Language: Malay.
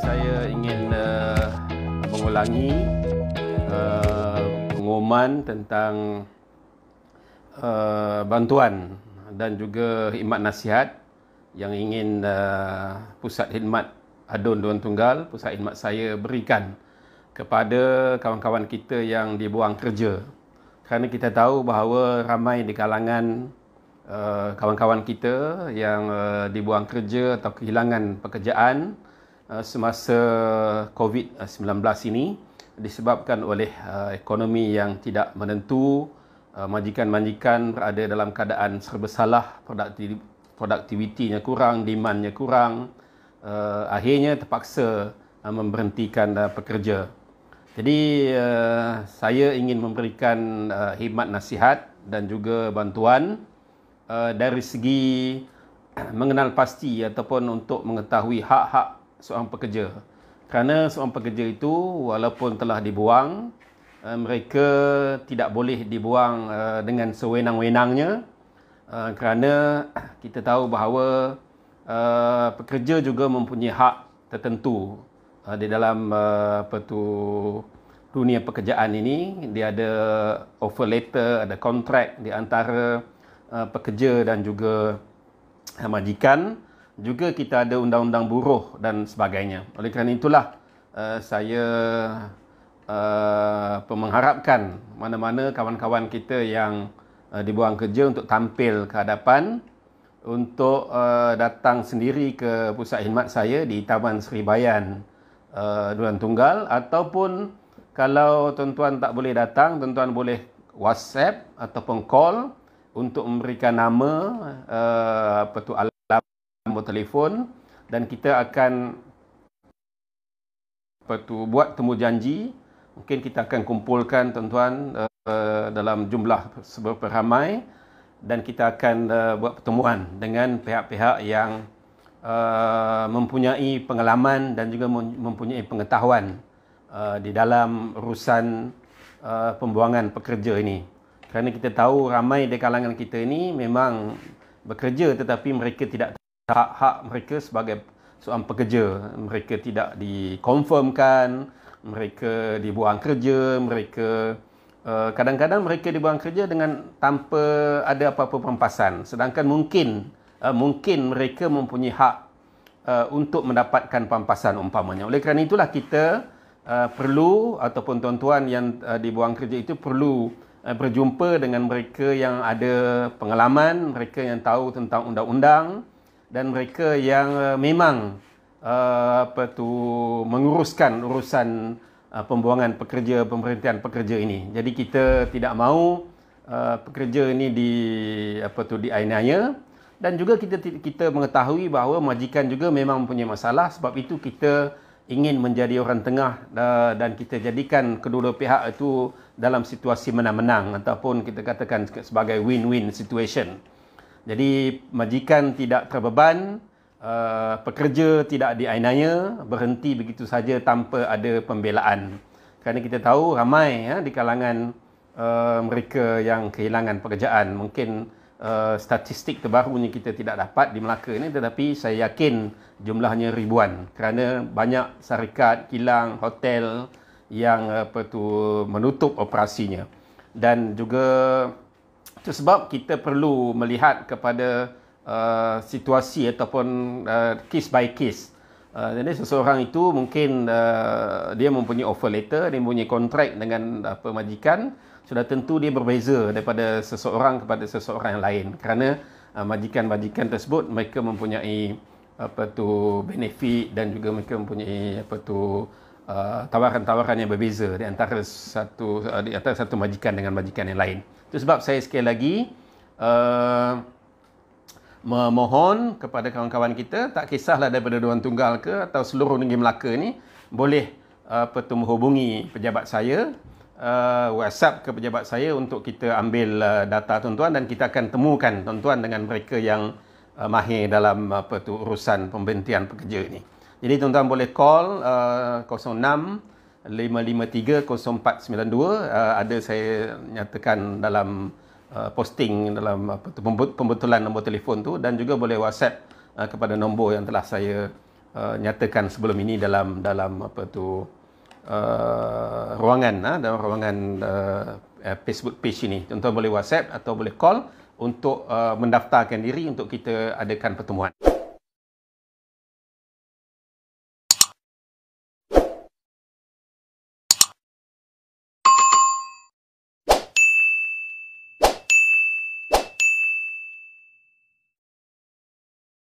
saya ingin uh, mengulangi pengumuman tentang uh, bantuan dan juga khidmat nasihat yang ingin uh, pusat khidmat adun Dewan Tunggal, pusat khidmat saya berikan kepada kawan-kawan kita yang dibuang kerja. Kerana kita tahu bahawa ramai di kalangan uh, kawan-kawan kita yang uh, dibuang kerja atau kehilangan pekerjaan uh, semasa COVID-19 ini disebabkan oleh uh, ekonomi yang tidak menentu, uh, majikan-majikan berada dalam keadaan serba salah, produktivitinya kurang, demandnya kurang, uh, akhirnya terpaksa uh, memberhentikan uh, pekerja. Jadi uh, saya ingin memberikan uh, hikmat nasihat dan juga bantuan uh, dari segi mengenal pasti ataupun untuk mengetahui hak-hak seorang pekerja. Kerana seorang pekerja itu walaupun telah dibuang, eh, mereka tidak boleh dibuang eh, dengan sewenang-wenangnya eh, kerana kita tahu bahawa pekerja juga mempunyai hak tertentu di dalam apa tu dunia pekerjaan ini dia ada offer letter ada kontrak di antara pekerja dan juga majikan juga kita ada undang-undang buruh dan sebagainya. Oleh kerana itulah uh, saya uh, eh, mengharapkan mana-mana kawan-kawan kita yang uh, dibuang kerja untuk tampil ke hadapan untuk uh, datang sendiri ke pusat khidmat saya di Taman Seri Bayan uh, Duran Tunggal ataupun kalau tuan-tuan tak boleh datang, tuan-tuan boleh WhatsApp ataupun call untuk memberikan nama uh, apa nombor telefon dan kita akan apa tu, buat temu janji. Mungkin kita akan kumpulkan tuan-tuan uh, dalam jumlah seberapa ramai dan kita akan uh, buat pertemuan dengan pihak-pihak yang uh, mempunyai pengalaman dan juga mempunyai pengetahuan uh, di dalam urusan uh, pembuangan pekerja ini. Kerana kita tahu ramai di kalangan kita ini memang bekerja tetapi mereka tidak hak-hak mereka sebagai seorang pekerja. Mereka tidak dikonfirmkan, mereka dibuang kerja, mereka eh, kadang-kadang mereka dibuang kerja dengan tanpa ada apa-apa pampasan. Sedangkan mungkin eh, mungkin mereka mempunyai hak eh, untuk mendapatkan pampasan umpamanya. Oleh kerana itulah kita perlu ataupun tuan-tuan yang dibuang kerja itu perlu berjumpa dengan mereka yang ada pengalaman, mereka yang tahu tentang undang-undang dan mereka yang eh, memang eh, apa tu menguruskan urusan eh, pembuangan pekerja pemerintahan pekerja ini. Jadi kita tidak mahu pekerja ini di apa tu dianiaya dan juga kita kita mengetahui bahawa majikan juga memang punya masalah sebab itu kita ingin menjadi orang tengah dan kita jadikan kedua-dua pihak itu dalam situasi menang-menang ataupun kita katakan sebagai win-win situation. Jadi majikan tidak terbeban, uh, pekerja tidak dianiaya, berhenti begitu saja tanpa ada pembelaan. Kerana kita tahu ramai ya di kalangan uh, mereka yang kehilangan pekerjaan. Mungkin uh, statistik terbarunya kita tidak dapat di Melaka ini tetapi saya yakin jumlahnya ribuan kerana banyak syarikat, kilang, hotel yang apa tu menutup operasinya. Dan juga itu sebab kita perlu melihat kepada uh, situasi ataupun uh, case by case. Uh, jadi seseorang itu mungkin uh, dia mempunyai offer letter, dia mempunyai kontrak dengan apa uh, majikan, sudah tentu dia berbeza daripada seseorang kepada seseorang yang lain kerana uh, majikan-majikan tersebut mereka mempunyai apa tu benefit dan juga mereka mempunyai apa tu Uh, tawaran-tawaran yang berbeza di antara satu uh, di antara satu majikan dengan majikan yang lain. Itu sebab saya sekali lagi uh, memohon kepada kawan-kawan kita tak kisahlah daripada Dewan Tunggal ke atau seluruh negeri Melaka ni boleh apa uh, tu menghubungi pejabat saya uh, WhatsApp ke pejabat saya untuk kita ambil uh, data tuan-tuan dan kita akan temukan tuan-tuan dengan mereka yang uh, mahir dalam apa uh, tu urusan pembentian pekerja ni. Jadi tuan-tuan boleh call uh, 06 553-0492 uh, ada saya nyatakan dalam uh, posting dalam apa, pembetulan nombor telefon tu dan juga boleh WhatsApp uh, kepada nombor yang telah saya uh, nyatakan sebelum ini dalam dalam apa tu uh, ruangan uh, dalam ruangan uh, eh, Facebook page ini contoh boleh WhatsApp atau boleh call untuk uh, mendaftarkan diri untuk kita adakan pertemuan.